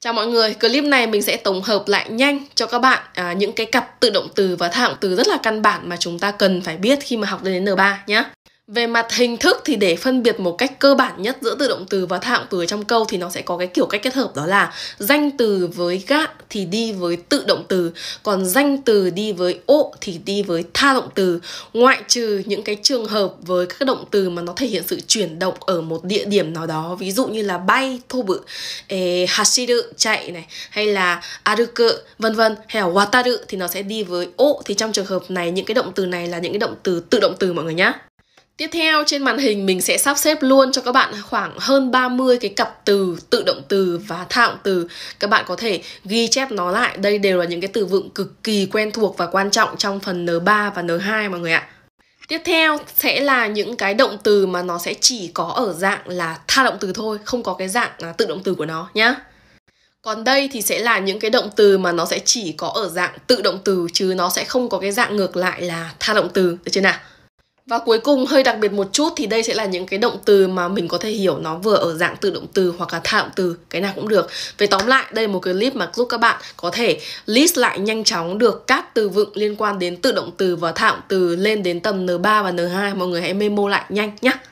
Chào mọi người, clip này mình sẽ tổng hợp lại nhanh cho các bạn à, những cái cặp tự động từ và thẳng từ rất là căn bản mà chúng ta cần phải biết khi mà học đến N3 nhé về mặt hình thức thì để phân biệt một cách cơ bản nhất giữa từ động từ và thạng từ trong câu thì nó sẽ có cái kiểu cách kết hợp đó là danh từ với gạ thì đi với tự động từ còn danh từ đi với ô thì đi với tha động từ ngoại trừ những cái trường hợp với các động từ mà nó thể hiện sự chuyển động ở một địa điểm nào đó ví dụ như là bay thô bự e, hashiru chạy này hay là aruku vân vân hay là wataru thì nó sẽ đi với ô thì trong trường hợp này những cái động từ này là những cái động từ tự động từ mọi người nhé Tiếp theo trên màn hình mình sẽ sắp xếp luôn cho các bạn khoảng hơn 30 cái cặp từ tự động từ và tha động từ. Các bạn có thể ghi chép nó lại. Đây đều là những cái từ vựng cực kỳ quen thuộc và quan trọng trong phần N3 và N2 mọi người ạ. Tiếp theo sẽ là những cái động từ mà nó sẽ chỉ có ở dạng là tha động từ thôi, không có cái dạng à, tự động từ của nó nhá. Còn đây thì sẽ là những cái động từ mà nó sẽ chỉ có ở dạng tự động từ chứ nó sẽ không có cái dạng ngược lại là tha động từ, được chưa nào? Và cuối cùng hơi đặc biệt một chút thì đây sẽ là những cái động từ mà mình có thể hiểu nó vừa ở dạng từ động từ hoặc là tha động từ, cái nào cũng được. Về tóm lại, đây là một cái clip mà giúp các bạn có thể list lại nhanh chóng được các từ vựng liên quan đến tự động từ và tha động từ lên đến tầm N3 và N2. Mọi người hãy memo lại nhanh nhé.